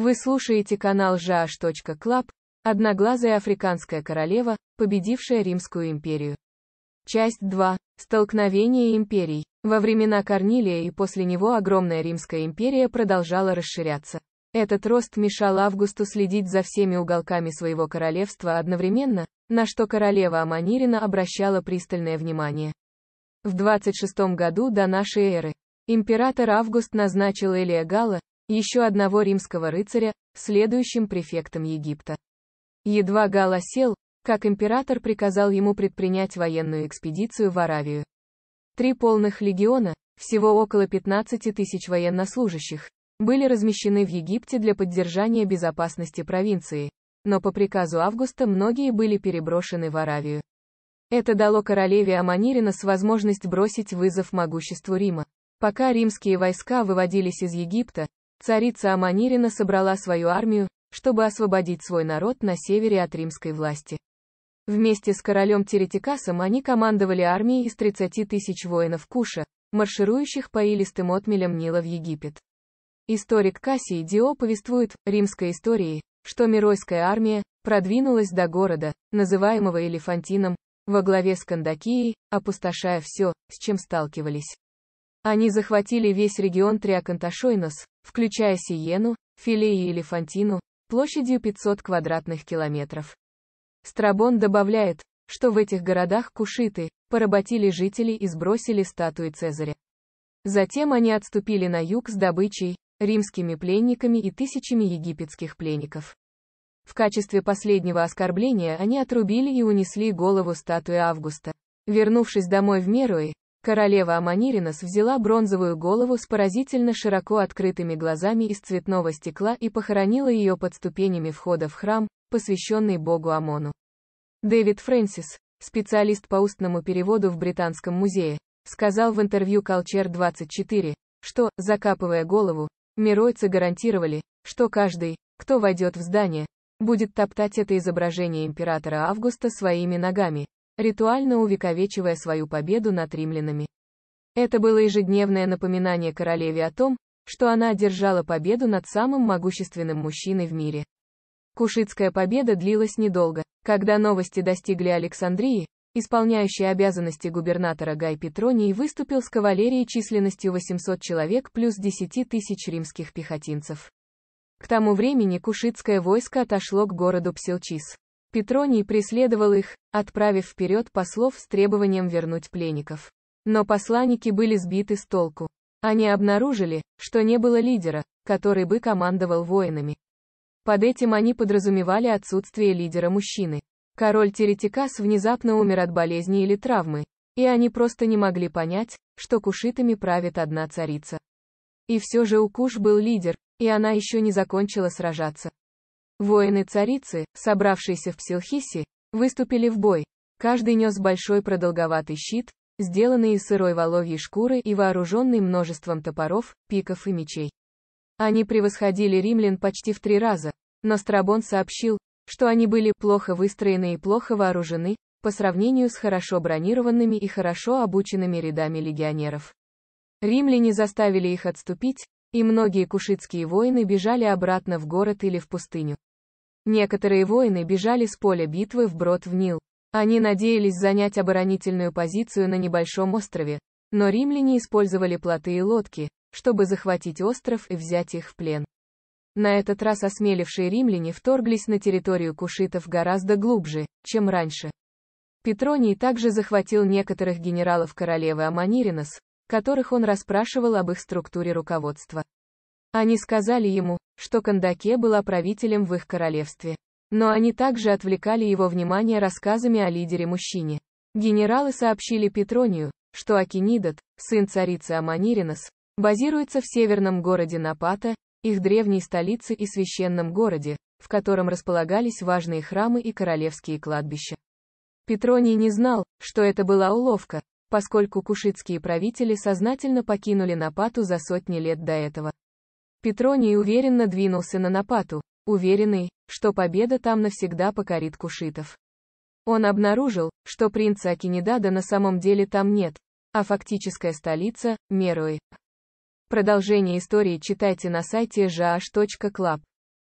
Вы слушаете канал Жаш.Клаб, одноглазая африканская королева, победившая Римскую империю. Часть 2. Столкновение империй. Во времена Корнилия и после него огромная Римская империя продолжала расширяться. Этот рост мешал Августу следить за всеми уголками своего королевства одновременно, на что королева Аманирина обращала пристальное внимание. В 26 году до нашей эры император Август назначил Элия Гала, еще одного римского рыцаря, следующим префектом Египта. Едва Гал осел, как император приказал ему предпринять военную экспедицию в Аравию. Три полных легиона, всего около 15 тысяч военнослужащих, были размещены в Египте для поддержания безопасности провинции, но по приказу Августа многие были переброшены в Аравию. Это дало королеве Аманиринос возможность бросить вызов могуществу Рима. Пока римские войска выводились из Египта, Царица Аманирина собрала свою армию, чтобы освободить свой народ на севере от римской власти. Вместе с королем Теретикасом они командовали армией из 30 тысяч воинов Куша, марширующих по илистым отмелям Нила в Египет. Историк Кассий Дио повествует в римской истории, что Миройская армия продвинулась до города, называемого Элефантином, во главе с Кандакией, опустошая все, с чем сталкивались. Они захватили весь регион Триаканташойнос, включая Сиену, Филе и Элефантину, площадью 500 квадратных километров. Страбон добавляет, что в этих городах кушиты поработили жителей и сбросили статуи Цезаря. Затем они отступили на юг с добычей, римскими пленниками и тысячами египетских пленников. В качестве последнего оскорбления они отрубили и унесли голову статуи Августа. Вернувшись домой в Меруи, Королева Аманиринос взяла бронзовую голову с поразительно широко открытыми глазами из цветного стекла и похоронила ее под ступенями входа в храм, посвященный богу Амону. Дэвид Фрэнсис, специалист по устному переводу в Британском музее, сказал в интервью Culture 24, что, закапывая голову, миройцы гарантировали, что каждый, кто войдет в здание, будет топтать это изображение императора Августа своими ногами, ритуально увековечивая свою победу над римлянами. Это было ежедневное напоминание королеве о том, что она одержала победу над самым могущественным мужчиной в мире. Кушитская победа длилась недолго. Когда новости достигли Александрии, исполняющий обязанности губернатора Гай Петроний выступил с кавалерией численностью 800 человек плюс 10 тысяч римских пехотинцев. К тому времени Кушитское войско отошло к городу Псилчис. Петроний преследовал их, отправив вперед послов с требованием вернуть пленников. Но посланники были сбиты с толку. Они обнаружили, что не было лидера, который бы командовал воинами. Под этим они подразумевали отсутствие лидера мужчины. Король Теретикас внезапно умер от болезни или травмы, и они просто не могли понять, что кушитами правит одна царица. И все же у Куш был лидер, и она еще не закончила сражаться. Воины царицы, собравшиеся в Псилхисе, выступили в бой. Каждый нес большой продолговатый щит, сделанный из сырой воловьей шкуры и вооруженный множеством топоров, пиков и мечей. Они превосходили римлян почти в три раза, но Страбон сообщил, что они были плохо выстроены и плохо вооружены, по сравнению с хорошо бронированными и хорошо обученными рядами легионеров. Римляне заставили их отступить, и многие кушитские воины бежали обратно в город или в пустыню. Некоторые воины бежали с поля битвы вброд в Нил. Они надеялись занять оборонительную позицию на небольшом острове, но римляне использовали плоты и лодки, чтобы захватить остров и взять их в плен. На этот раз осмелевшие римляне вторглись на территорию кушитов гораздо глубже, чем раньше. Петроний также захватил некоторых генералов королевы Аманиринос, которых он расспрашивал об их структуре руководства. Они сказали ему, что Кандаке была правителем в их королевстве. Но они также отвлекали его внимание рассказами о лидере-мужчине. Генералы сообщили Петронию, что Акинидат, сын царицы Аманиринос, базируется в северном городе Напата, их древней столице и священном городе, в котором располагались важные храмы и королевские кладбища. Петроний не знал, что это была уловка, поскольку кушитские правители сознательно покинули Напату за сотни лет до этого. Петроний уверенно двинулся на Напату, уверенный, что победа там навсегда покорит кушитов. Он обнаружил, что принца Акинидада на самом деле там нет, а фактическая столица – Меруи. Продолжение истории читайте на сайте jh.club.